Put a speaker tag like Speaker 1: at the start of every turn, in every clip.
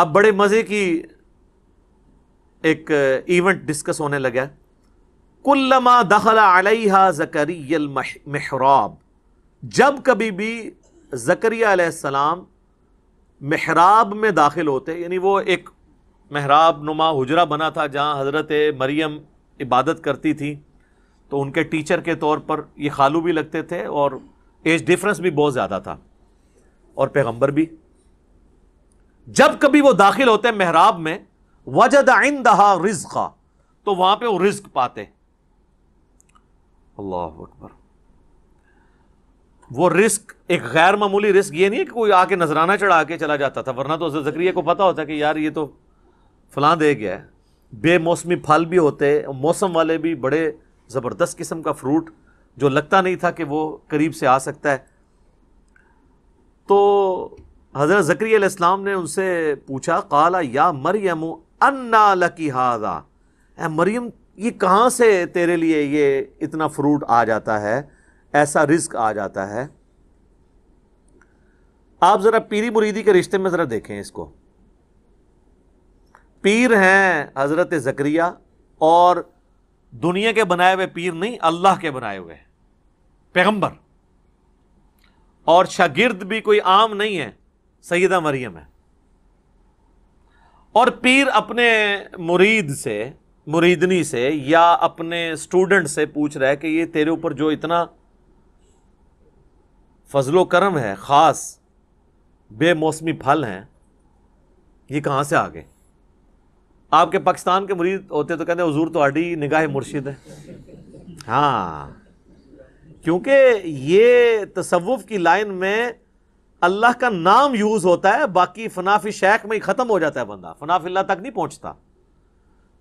Speaker 1: अब बड़े मज़े की एक इवेंट uh, डिस्कस होने लगा कुल्लमा दखला अलैहा जकरिया महराब जब कभी भी जकरिया सलाम महराब में दाखिल होते यानी वो एक महराब नुमा हुजरा बना था जहाँ हज़रत मरियम इबादत करती थी तो उनके टीचर के तौर पर ये खालू भी लगते थे और एज डिफरेंस भी बहुत ज़्यादा था और पैगंबर भी जब कभी वो दाखिल होते हैं मेहराब में वजद आइन दहा रिजका तो वहां पर वो रिज्क पाते अल्लाह अकबर वो रिस्क एक गैर मामूली रिस्क ये नहीं है कि कोई आके नजराना चढ़ा के चला जाता था वरना तो जक्रिया को पता होता कि यार ये तो फला दे गया है बेमौसमी फल भी होते मौसम वाले भी बड़े ज़बरदस्त किस्म का फ्रूट जो लगता नहीं था कि वो करीब से आ सकता है तो हज़रत ज़क्री इस्लाम ने उनसे पूछा काला या मरियम अन्ना लकी हाजा ए मरियम ये कहाँ से तेरे लिए ये इतना फ्रूट आ जाता है ऐसा रिस्क आ जाता है आप ज़रा पीरी मुरीदी के रिश्ते में ज़रा देखें इसको पीर हैं हज़रत ज़क्रिया और दुनिया के बनाए हुए पीर नहीं अल्लाह के बनाए हुए पैगंबर और शागिर्द भी कोई आम नहीं है सईदा मरियम है और पीर अपने मुरीद से मुरीदनी से या अपने स्टूडेंट से पूछ रहा है कि ये तेरे ऊपर जो इतना फजलो करम है ख़ास बेमौसमी फल हैं ये कहाँ से आ गए आपके पाकिस्तान के मुरीद होते तो कहते हजूर तो आडी निगाह मुर्शिद है हाँ क्योंकि ये तसवुफ़ की लाइन में अल्लाह का नाम यूज होता है बाकी फनाफी शेख में ही खत्म हो जाता है बंदा अल्लाह तक नहीं पहुंचता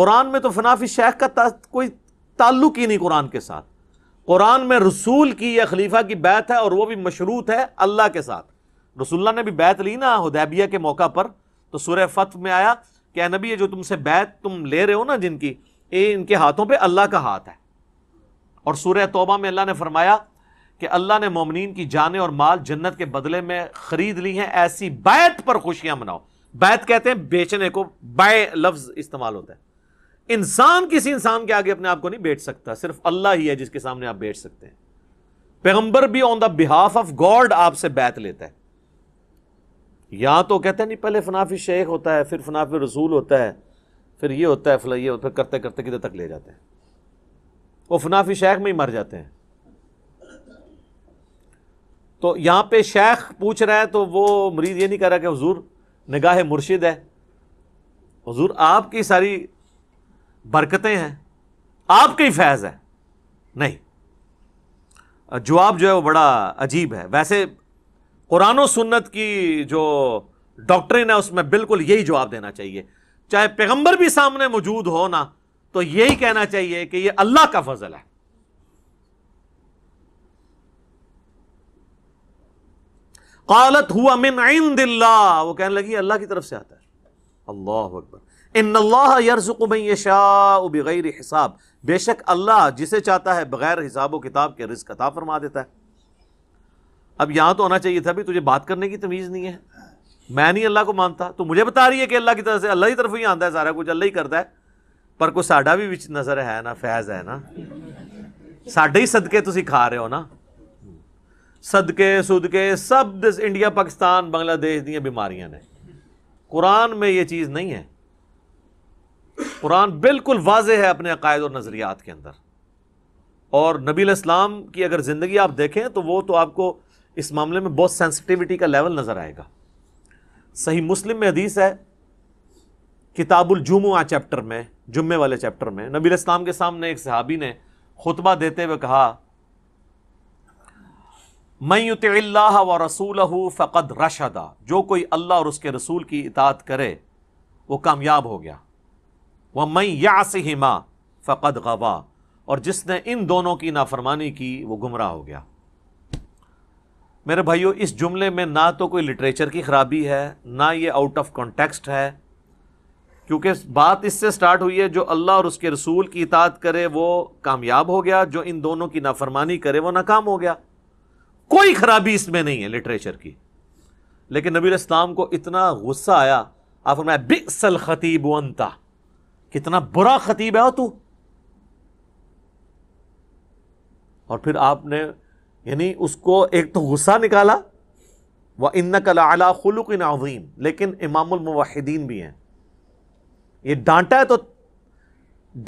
Speaker 1: कुरान में तो फनाफी शेख का ता, कोई ताल्लुक ही नहीं कुरान के साथ कुरान में रसूल की या खलीफा की बैत है और वह भी मशरूत है अल्लाह के साथ रसुल्ला ने भी बैत ली ना हदैबिया के मौका पर तो सुरह फत में आया कि नबी ये जो तुमसे बैत तुम ले रहे हो ना जिनकी ये इनके हाथों पर अल्लाह का हाथ है और सूर्य तोबा में अल्लाह ने फरमाया कि अल्लाह ने मोमिन की जाने और माल जन्नत के बदले में खरीद ली है ऐसी बैत पर खुशियां मनाओ बैत कहते हैं बेचने को बाय लफ्ज इस्तेमाल होता है इंसान किसी इंसान के आगे अपने आप को नहीं बेच सकता सिर्फ अल्लाह ही है जिसके सामने आप बेच सकते हैं पैगंबर भी on the behalf of God आपसे बैत लेता है या तो कहते हैं नहीं पहले फनाफी शेख होता है फिर फनाफी रसूल होता है फिर ये होता है फिर फिर करते करते किधर तक ले जाते हैं वो फनाफी शेख में ही मर जाते हैं तो यहाँ पे शेख पूछ रहा है तो वो मरीज़ ये नहीं कह रहा कि हजूर निगाह मुर्शिद है हजूर आपकी सारी बरकतें हैं आपके ही फैज़ है नहीं जवाब जो है वो बड़ा अजीब है वैसे कुरान सुन्नत की जो डॉक्ट्रिन है उसमें बिल्कुल यही जवाब देना चाहिए चाहे पैगंबर भी सामने मौजूद हो ना तो यही कहना चाहिए कि ये अल्लाह का फजल है कालत हुआ मिन दिल्ला वो कहने लगी अल्लाह की तरफ से आता है अल्लाह अकबर इन अल्लाह यरजुक बगैर हिसाब बेशक अल्लाह जिसे चाहता है बगैर हिसाब व किताब के रिस्क अता फरमा देता है अब यहाँ तो होना चाहिए था भी तुझे बात करने की तमीज़ नहीं है मैं नहीं अल्लाह को मानता तो मुझे बता रही है कि अल्लाह की तरफ से अल्लाह की तरफ ही आता है सारा कुछ अल्लाह ही करता है पर कोई साढ़ा भी नज़र है ना फैज़ है ना साढ़े ही सदके तुम खा रहे हो ना सदके सदके सब दिस इंडिया पाकिस्तान बांग्लादेश दियाँ बीमारियां ने कुरान में ये चीज़ नहीं है कुरान बिल्कुल वाज है अपने अकायद और नज़रियात के अंदर और नबी इस्लाम की अगर ज़िंदगी आप देखें तो वो तो आपको इस मामले में बहुत सेंसिटिविटी का लेवल नज़र आएगा सही मुस्लिम में हदीस है किताबुल जुमुआ चैप्टर में जुम्मे वाले चैप्टर में नबी इस्लाम के सामने एक सहाबी ने खुतबा देते हुए कहा मैतल्ला व रसूल फ़कद रशदा जो कोई अल्लाह और उसके रसूल की इतात करे वो कामयाब हो गया वह मई माँ फ़कद गवा और जिसने इन दोनों की नाफरमानी की वो गुमराह हो गया मेरे भाइयों इस जुमले में ना तो कोई लिटरेचर की ख़राबी है ना ये आउट ऑफ कॉन्टेक्स्ट है क्योंकि बात इससे स्टार्ट हुई है जो अल्लाह और उसके रसूल की इतात करे वो कामयाब हो गया जो इन दोनों की नाफरमानी करे वो नाकाम हो गया कोई खराबी इसमें नहीं है लिटरेचर की लेकिन नबी इस्लाम को इतना गुस्सा आया आप फरमाया बिकसल खतीब वनता कितना बुरा खतीब है तू और फिर आपने यानी उसको एक तो गुस्सा निकाला व इन कला खलुक नाजीम लेकिन इमामदीन भी हैं ये डांटा है तो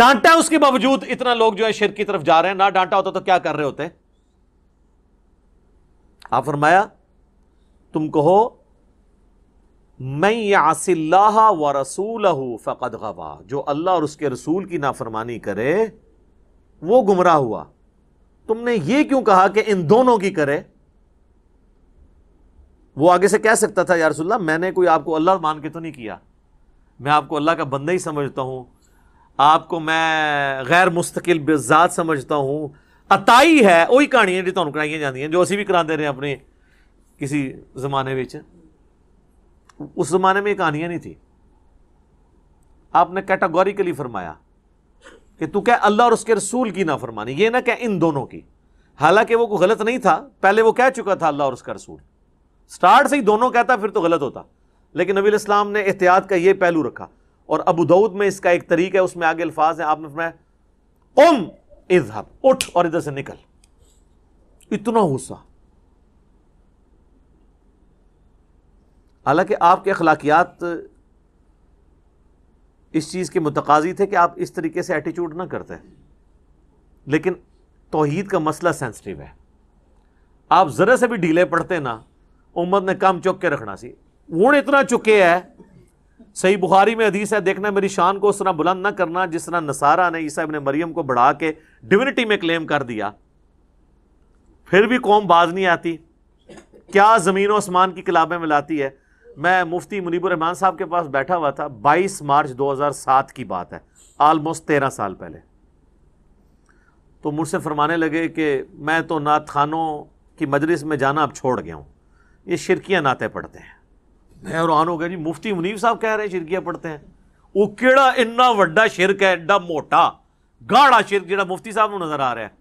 Speaker 1: डांटा है उसके बावजूद इतना लोग जो है शिर की तरफ जा रहे हैं ना डांटा होता तो क्या कर रहे होते हैं आप फरमाया तुम कहो मैं यासिल्ला व रसूल फकत गवा जो अल्लाह और उसके रसूल की नाफरमानी करे वो गुमराह हुआ तुमने ये क्यों कहा कि इन दोनों की करे वो आगे से कह सकता था यारसोल्ला मैंने कोई आपको अल्लाह मान के तो नहीं किया मैं आपको अल्लाह का बंदा ही समझता हूँ आपको मैं गैर मुस्तकिल बेजात समझता हूँ ਅਤਾਈ ਹੈ ਉਹੀ ਕਹਾਣੀਆਂ जो ਤੁਹਾਨੂੰ कराई ਜਾਂਦੀਆਂ जो असं भी कराते रहे अपने किसी ज़माने में उस ज़माने में कहानियां नहीं थी आपने कैटागोरिकली फरमाया कि तू कह अल्लाह और उसके रसूल की ना फरमानी ये ना कह इन दोनों की हालांकि वो कोई गलत नहीं था पहले वो कह चुका था अल्लाह और उसका रसूल स्टार्ट से ही दोनों कहता फिर तो गलत होता लेकिन नबी इस्लाम ने एहतियात का ये पहलू रखा और अबू दाऊद में इसका एक तरीका है उसमें आगे अल्फाज हैं आपने फरमाया उम इजहब उठ और इधर से निकल इतना गुस्सा हालांकि आपके अखलाकियात इस चीज़ के मुतकाजी थे कि आप इस तरीके से एटीट्यूड ना करते लेकिन तोहहीद का मसला सेंसिटिव है आप ज़रा से भी ढीले पड़ते ना उम्मत ने काम चुक के रखना सी हूं इतना चुके है सही बुखारी में अधीस है देखना मेरी शान को उस तरह बुलंद न करना जिस तरह नसारा ने ईसा अपने मरियम को बढ़ा के डिविनिटी में क्लेम कर दिया फिर भी कौम बाज नहीं आती क्या ज़मीन आसमान की किलाबें मिलाती है मैं मुफ्ती मुनीबरहमान साहब के पास बैठा हुआ था 22 मार्च 2007 की बात है आलमोस्ट तेरह साल पहले तो मुझसे फरमाने लगे कि मैं तो नात खानों की मजलिस में जाना अब छोड़ गया हूँ ये शिरकियाँ नाते पढ़ते हैं मैं हैरान हो गया जी मुफ्ती मुनीब साहब कह रहे हैं शिरकिया पढ़ते हैं वो कि इन्ना वा शिरक है एडा मोटा गाढ़ा शिरक जो मुफ्ती साहब नज़र आ रहा है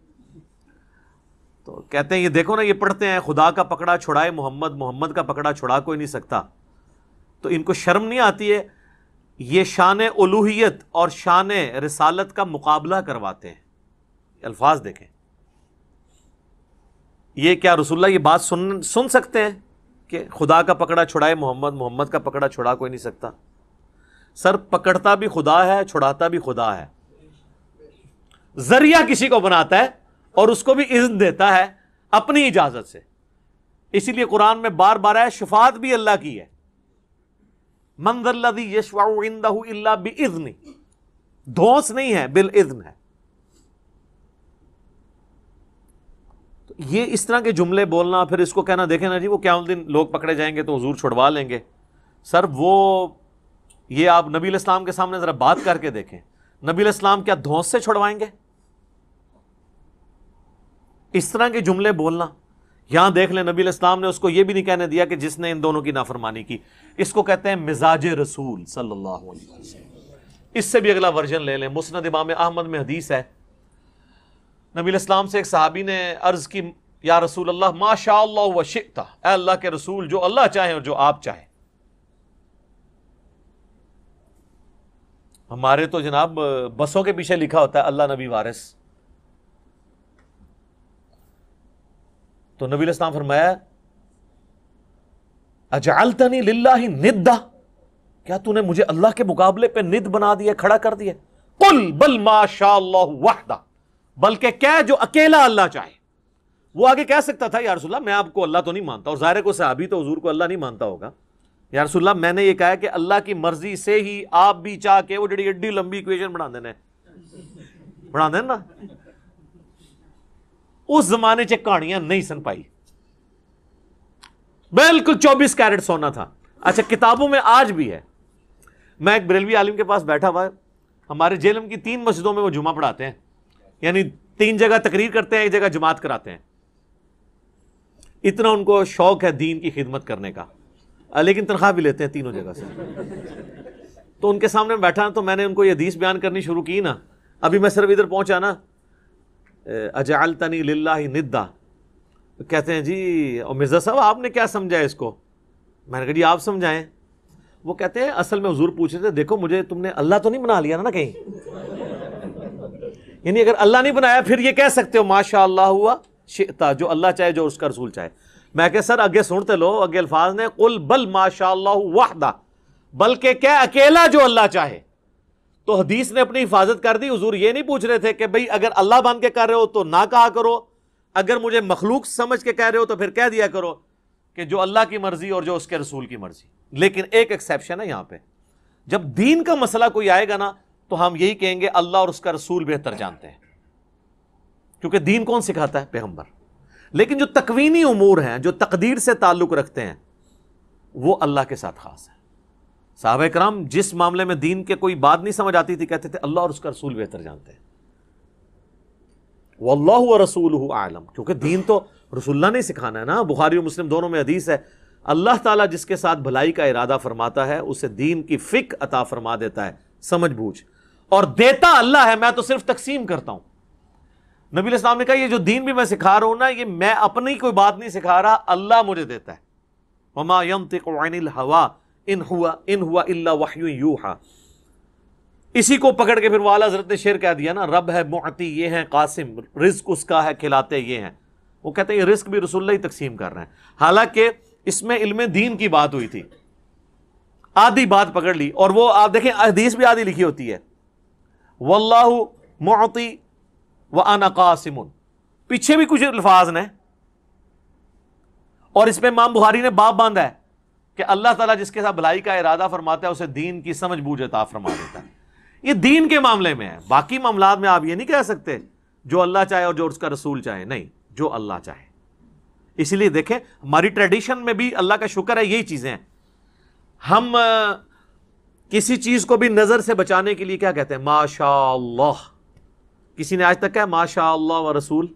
Speaker 1: तो कहते हैं ये देखो ना ये पढ़ते हैं खुदा का पकड़ा छुड़ाए मोहम्मद मोहम्मद का पकड़ा छुड़ा कोई नहीं सकता तो इनको शर्म नहीं आती है ये शान उलूहियत और शान रसालत का मुकाबला करवाते हैं अल्फाज देखें ये क्या रसुल्ला ये बात सुन सुन सकते हैं कि खुदा का पकड़ा छुड़ाए मोहम्मद मोहम्मद का पकड़ा छुड़ा कोई नहीं सकता सर पकड़ता भी खुदा है छुड़ाता भी खुदा है जरिया किसी को बनाता है और उसको भी इज्जत देता है अपनी इजाजत से इसीलिए कुरान में बार बार आया शफात भी अल्लाह की है मंजल्लादी यशवाउंदा नहीं है बिल इज्न है ये इस तरह के जुमले बोलना फिर इसको कहना देखें ना जी वो क्या दिन लोग पकड़े जाएंगे तो हजूर छुड़वा लेंगे सर वो ये आप नबी इस्लाम के सामने ज़रा बात करके देखें नबी इस्लाम क्या धौस से छुड़वाएंगे इस तरह के जुमले बोलना यहां देख लें नबी इस्लाम ने उसको ये भी नहीं कहने दिया कि जिसने इन दोनों की नाफरमानी की इसको कहते हैं मिजाज रसूल सल्लल्लाहु अलैहि वसल्लम इससे भी अगला वर्जन ले लें मुस्नद इमाम अहमद में हदीस है नबी इस्लाम से एक सहाबी ने अर्ज़ की या रसूल अल्लाह माशा व शिकता अल्लाह के रसूल जो अल्लाह चाहे और जो आप चाहें हमारे तो जनाब बसों के पीछे लिखा होता है अल्लाह नबी वारिस तो नबी इस्लाम फरमाया अजालतनी लिल्ला ही निद्दा क्या तूने मुझे अल्लाह के मुकाबले पे निद बना दिया खड़ा कर दिया कुल बल माशा वाहदा बल्कि क्या जो अकेला अल्लाह चाहे वो आगे कह सकता था यारसोल्ला मैं आपको अल्लाह तो नहीं मानता और ज़ाहिर को सहाबी तो हजूर को अल्लाह नहीं मानता होगा यारसोल्ला मैंने यह कहा कि अल्लाह की मर्जी से ही आप भी चाह के वो जी एड्डी लंबी इक्वेशन बना देना बना देना उस जमाने से कहानियां नहीं सुन पाई बिल्कुल चौबीस कैरेट सोना था अच्छा किताबों में आज भी है मैं एक बिरलवी आलिम के पास बैठा हुआ है हमारे जेलम की तीन मस्जिदों में वो जुमा पढ़ाते हैं यानी तीन जगह तकरीर करते हैं एक जगह जमात कराते हैं इतना उनको शौक है दीन की खिदमत करने का लेकिन तनख्वाह भी लेते हैं तीनों जगह से तो उनके सामने बैठा ना तो मैंने उनको ये हदीस बयान करनी शुरू की ना अभी मैं सिर्फ इधर पहुंचा ना अजाल तनी ही निद्दा कहते हैं जी और मिर्ज़ा साहब आपने क्या समझा इसको मैंने कहा जी आप समझाएं वो कहते हैं असल में हजूर पूछ रहे थे देखो मुझे तुमने अल्लाह तो नहीं बना लिया ना, ना कहीं यानी अगर अल्लाह नहीं बनाया फिर ये कह सकते हो माशा अल्लाह हुआ शिता जो अल्लाह चाहे जो उसका रसूल चाहे मैं कह सर अगे सुनते लो अगे अल्फाज ने कुल बल माशा वाहदा बल्कि क्या अकेला जो अल्लाह चाहे तो हदीस ने अपनी हिफाजत कर दी हजूर ये नहीं पूछ रहे थे कि भाई अगर अल्लाह बन के कर रहे हो तो ना कहा करो अगर मुझे मखलूक समझ के कह रहे हो तो फिर कह दिया करो कि जो अल्लाह की मर्जी और जो उसके रसूल की मर्जी लेकिन एक एक्सेप्शन है यहां पर जब दीन का मसला कोई आएगा ना तो हम यही कहेंगे अल्लाह और उसका रसूल बेहतर जानते हैं क्योंकि दीन कौन सिखाता है पैगम्बर लेकिन जो तकवीनी उमूर हैं जो तकदीर से ताल्लुक़ रखते हैं वो अल्लाह के साथ खास है साहब कराम जिस मामले में दीन के कोई बात नहीं समझ आती थी कहते थे अल्लाह और उसका रसूल बेहतर जानते हैं वल्लाह व रसूल आलम क्योंकि दीन तो रसुल्ला नहीं सिखाना है ना बुखारी मुस्लिम दोनों में अधीस है अल्लाह ताला जिसके साथ भलाई का इरादा फरमाता है उसे दीन की फ़िक अता फरमा देता है समझ बूझ और देता अल्लाह है मैं तो सिर्फ तकसीम करता हूं नबी इस्लाम ने कहा ये जो दीन भी मैं सिखा रहा हूं ना ये मैं अपनी कोई बात नहीं सिखा रहा अल्लाह मुझे देता है ममा इन हुआ इन हुआ इल्ला वाह्यू इसी को पकड़ के फिर वाला हजरत ने शेर कह दिया ना रब है मोती ये है कासिम रिस्क उसका है खिलाते ये हैं वो कहते हैं रिस्क भी रसुल्ला ही तकसीम कर रहे हैं हालांकि इसमें इल्म दीन की बात हुई थी आधी बात पकड़ ली और वो आप देखें अदीस भी आधी लिखी होती है वल्लाह मोती व अनकासिमुन पीछे भी कुछ अल्फाज ने और इसमें इमाम बुहारी ने बाप बांधा है कि अल्लाह ताला जिसके साथ भलाई का इरादा फरमाता है उसे दीन की समझ बूझ अता फरमा देता है यह दीन के मामले में है बाकी मामला में आप ये नहीं कह सकते जो अल्लाह चाहे और जो उसका रसूल चाहे नहीं जो अल्लाह चाहे इसलिए देखें हमारी ट्रेडिशन में भी अल्लाह का शुक्र है यही चीज़ें हैं हम किसी चीज को भी नजर से बचाने के लिए क्या कहते हैं माशा किसी ने आज तक कहा माशा व रसूल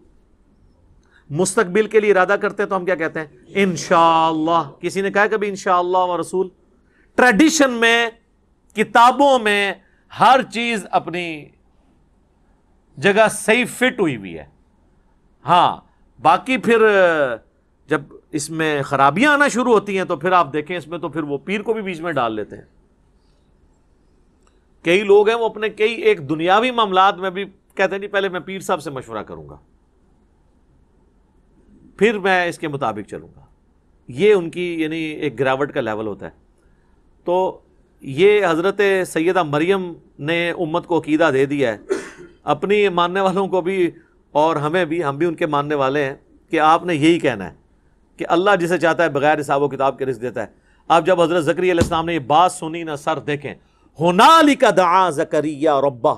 Speaker 1: मुस्तकबिल के लिए इरादा करते हैं तो हम क्या कहते हैं इनशाला किसी ने कहा कभी इनशाला व रसूल ट्रेडिशन में किताबों में हर चीज अपनी जगह सही फिट हुई हुई है हाँ बाकी फिर जब इसमें खराबियां आना शुरू होती हैं तो फिर आप देखें इसमें तो फिर वो पीर को भी बीच में डाल लेते हैं कई लोग हैं वो अपने कई एक दुनियावी मामला में भी कहते नहीं पहले मैं पीर साहब से मशवरा करूंगा फिर मैं इसके मुताबिक चलूंगा ये उनकी यानी एक गिरावट का लेवल होता है तो ये हज़रत सैदा मरियम ने उम्मत को अकीदा दे दिया है अपनी मानने वालों को भी और हमें भी हम भी उनके मानने वाले हैं कि आपने यही कहना है कि अल्लाह जिसे चाहता है बगैर हिसाब किताब के रिस्क देता है अब जब हज़रत जक्री ने ये बात सुनी ना सर देखें होनालिका दआ जकरिया रब्बा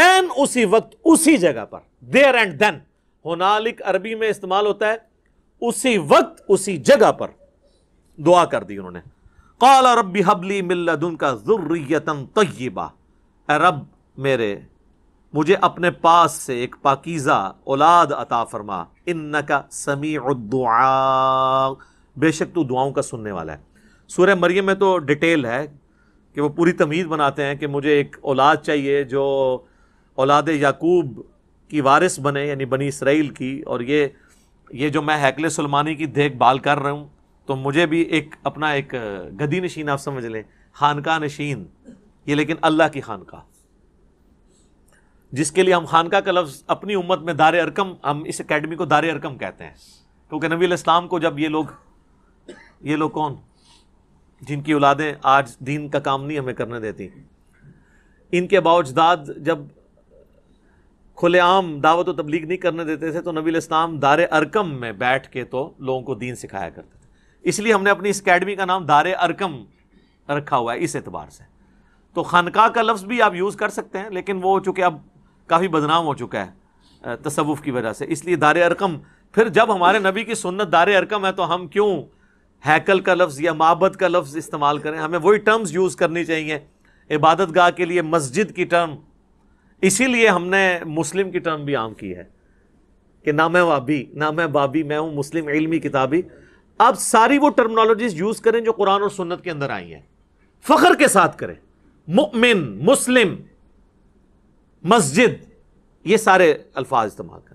Speaker 1: एन उसी वक्त उसी जगह पर देर एंड देन होनालिक अरबी में इस्तेमाल होता है उसी वक्त उसी जगह पर दुआ कर दी उन्होंने काला रबी हबली मिल्लदुन का जुर्रियतन तय्यबा रब मेरे मुझे अपने पास से एक पाकिज़ा औलाद अता फरमा इन का दुआ बेशक तू दुआओं का सुनने वाला है सूर्य मरियम में तो डिटेल है कि वो पूरी तमीज़ बनाते हैं कि मुझे एक औलाद चाहिए जो औलाद याकूब की वारिस बने यानी बनी इसराइल की और ये ये जो मैं हैकल सलमानी की देखभाल कर रहा हूँ तो मुझे भी एक अपना एक गदी नशीन आप समझ लें खानका नशीन ये लेकिन अल्लाह की खानका जिसके लिए हम खानका का लफ्ज़ अपनी उम्मत में दार अरकम हम इस एकेडमी को दार अरकम कहते हैं क्योंकि नबी इस्लाम को जब ये लोग ये लोग कौन जिनकी औलादें आज दीन का काम नहीं हमें करने देती इनके बावजदाद जब खुलेआम दावत व तबलीग नहीं करने देते थे तो नबी इस्लाम दार अरकम में बैठ के तो लोगों को दीन सिखाया करते थे इसलिए हमने अपनी इस अकेडमी का नाम दार अरकम रखा हुआ है इस एतबार से तो खानका का लफ्ज़ भी आप यूज़ कर सकते हैं लेकिन वो चूँकि अब काफ़ी बदनाम हो चुका है तसवुफ़ की वजह से इसलिए दार अरकम फिर जब हमारे नबी की सुन्नत दार अरकम है तो हम क्यों हैकल का लफ्ज़ या माबद का लफ्ज़ इस्तेमाल करें हमें वही टर्म्स यूज़ करनी चाहिए इबादत गाह के लिए मस्जिद की टर्म इसीलिए हमने मुस्लिम की टर्म भी आम की है कि ना मैं वाबी ना मैं बाबी मैं हूँ मुस्लिम इलमी किताबी आप सारी वो टर्मनोलॉजीज यूज़ करें जो कुरान और सुन्नत के अंदर आई हैं फ़ख्र के साथ करें मुमिन मुस्लिम मस्जिद ये सारे अल्फाज इस्तेमाल करें